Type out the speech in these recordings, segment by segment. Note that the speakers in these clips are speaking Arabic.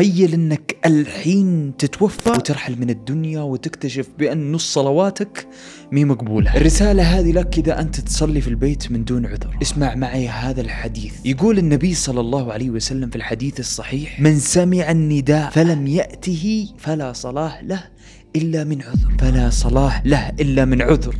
تخيل انك الحين تتوفى وترحل من الدنيا وتكتشف بان نص صلواتك مي مقبولة الرسالة هذه لك اذا انت تصلي في البيت من دون عذر اسمع معي هذا الحديث يقول النبي صلى الله عليه وسلم في الحديث الصحيح من سمع النداء فلم يأته فلا صلاة له إلا من عذر فلا صلاة له إلا من عذر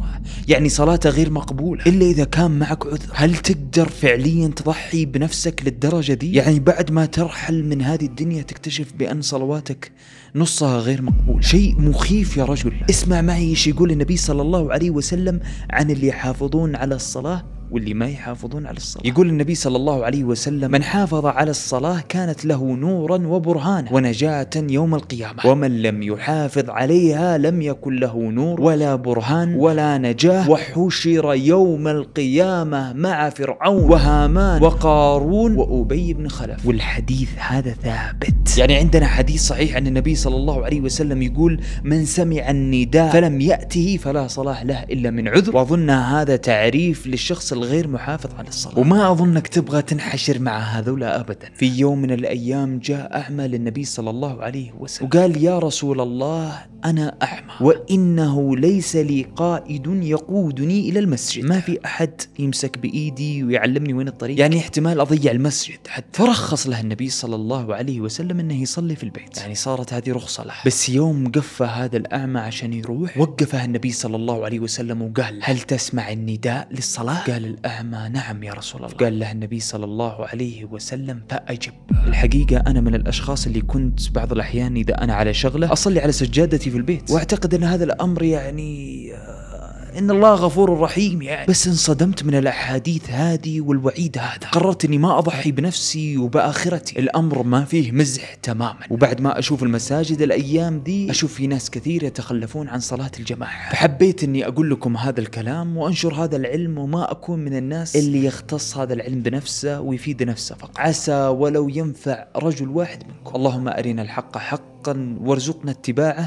يعني صلاته غير مقبولة إلا إذا كان معك عذر هل تقدر فعليا تضحي بنفسك للدرجة دي يعني بعد ما ترحل من هذه الدنيا تكتشف بأن صلواتك نصها غير مقبول شيء مخيف يا رجل اسمع معي ايش يقول النبي صلى الله عليه وسلم عن اللي يحافظون على الصلاة واللي ما يحافظون على الصلاة يقول النبي صلى الله عليه وسلم من حافظ على الصلاة كانت له نورا وبرهانا ونجاة يوم القيامة ومن لم يحافظ عليها لم يكن له نور ولا برهان ولا نجاة وحشر يوم القيامة مع فرعون وهامان وقارون وأبي بن خلف والحديث هذا ثابت يعني عندنا حديث صحيح أن النبي صلى الله عليه وسلم يقول من سمع النداء فلم يأته فلا صلاح له إلا من عذر وأظن هذا تعريف للشخص الغير محافظ على الصلاة وما أظنك تبغى تنحشر مع هذولا أبدا في يوم من الأيام جاء أعمى للنبي صلى الله عليه وسلم وقال يا رسول الله أنا أعمى وإنه ليس لي قائد يقودني إلى المسجد ما في أحد يمسك بإيدي ويعلمني وين الطريق يعني احتمال أضيع المسجد حتى فرخص له النبي صلى الله عليه وسلم أنه يصلي في البيت يعني صارت هذه رخصة له بس يوم قفى هذا الأعمى عشان يروح وقفه النبي صلى الله عليه وسلم وقال هل تسمع النداء للصلاة قال الأعمى نعم يا رسول الله قال له النبي صلى الله عليه وسلم فأجب الحقيقة أنا من الأشخاص اللي كنت بعض الأحيان إذا أنا على شغلة أصلي على سجادتي في البيت وأعتقد أن هذا الأمر يعني آه، ان الله غفور رحيم يعني بس انصدمت من الاحاديث هذه والوعيد هذا قررت اني ما اضحي بنفسي وباخرتي الامر ما فيه مزح تماما وبعد ما اشوف المساجد الايام ذي اشوف في ناس كثير يتخلفون عن صلاه الجماعه فحبيت اني اقول لكم هذا الكلام وانشر هذا العلم وما اكون من الناس اللي يختص هذا العلم بنفسه ويفيد نفسه فقط عسى ولو ينفع رجل واحد منكم اللهم ارنا الحق حق حقا وارزقنا اتباعه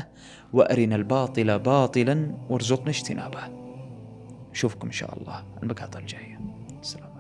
وارنا الباطل باطلا وارزقنا اجتنابه نشوفكم ان شاء الله المقاطع الجايه السلام